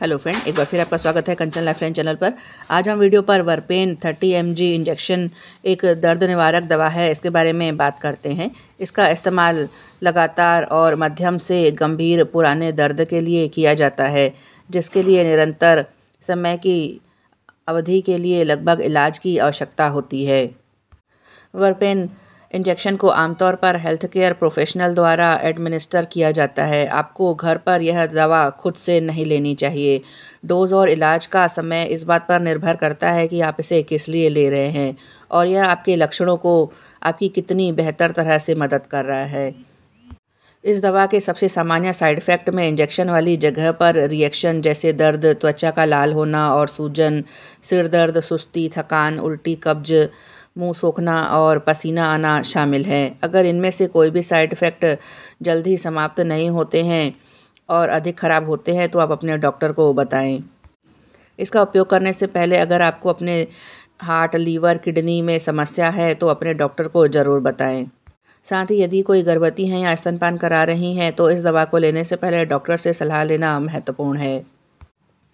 hello friend एक बार फिर आपका स्वागत है कंचन लाइफलाइन चैनल पर आज हम वीडियो पर वर्पेन 30 एम इंजेक्शन एक दर्द निवारक दवा है इसके बारे में बात करते हैं इसका इस्तेमाल लगातार और मध्यम से गंभीर पुराने दर्द के लिए किया जाता है जिसके लिए निरंतर समय की अवधि के लिए लगभग इलाज की आवश्यकता होती है वर्पेन इंजेक्शन को आमतौर पर हेल्थ केयर प्रोफेशनल द्वारा एडमिनिस्टर किया जाता है आपको घर पर यह दवा खुद से नहीं लेनी चाहिए डोज़ और इलाज का समय इस बात पर निर्भर करता है कि आप इसे किस लिए ले रहे हैं और यह आपके लक्षणों को आपकी कितनी बेहतर तरह से मदद कर रहा है इस दवा के सबसे सामान्य साइड इफ़ेक्ट में इंजेक्शन वाली जगह पर रिएक्शन जैसे दर्द त्वचा का लाल होना और सूजन सिर दर्द सुस्ती थकान उल्टी कब्ज मुंह सूखना और पसीना आना शामिल है अगर इनमें से कोई भी साइड इफ़ेक्ट जल्द ही समाप्त नहीं होते हैं और अधिक ख़राब होते हैं तो आप अपने डॉक्टर को बताएं इसका उपयोग करने से पहले अगर आपको अपने हार्ट लीवर किडनी में समस्या है तो अपने डॉक्टर को ज़रूर बताएं साथ ही यदि कोई गर्भवती हैं या स्तनपान करा रही हैं तो इस दवा को लेने से पहले डॉक्टर से सलाह लेना महत्वपूर्ण है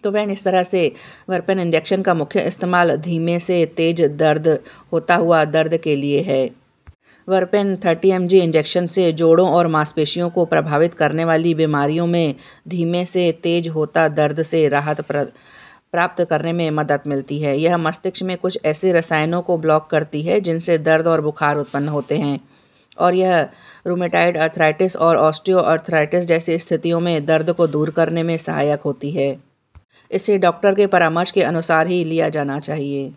तो फ्रेंड इस तरह से वर्पेन इंजेक्शन का मुख्य इस्तेमाल धीमे से तेज दर्द होता हुआ दर्द के लिए है वर्पेन 30 एम इंजेक्शन से जोड़ों और मांसपेशियों को प्रभावित करने वाली बीमारियों में धीमे से तेज होता दर्द से राहत प्राप्त करने में मदद मिलती है यह मस्तिष्क में कुछ ऐसे रसायनों को ब्लॉक करती है जिनसे दर्द और बुखार उत्पन्न होते हैं और यह रूमेटाइड अर्थराइटिस और ऑस्टियो अर्थराइटिस जैसी स्थितियों में दर्द को दूर करने में सहायक होती है इसे डॉक्टर के परामर्श के अनुसार ही लिया जाना चाहिए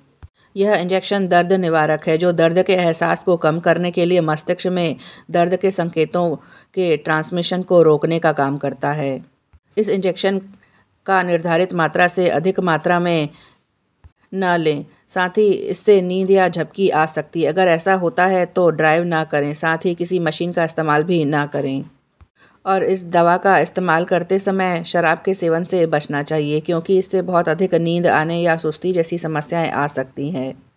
यह इंजेक्शन दर्द निवारक है जो दर्द के एहसास को कम करने के लिए मस्तिष्क में दर्द के संकेतों के ट्रांसमिशन को रोकने का काम करता है इस इंजेक्शन का निर्धारित मात्रा से अधिक मात्रा में न लें साथ ही इससे नींद या झपकी आ सकती है अगर ऐसा होता है तो ड्राइव ना करें साथ ही किसी मशीन का इस्तेमाल भी ना करें और इस दवा का इस्तेमाल करते समय शराब के सेवन से बचना चाहिए क्योंकि इससे बहुत अधिक नींद आने या सुस्ती जैसी समस्याएं आ सकती हैं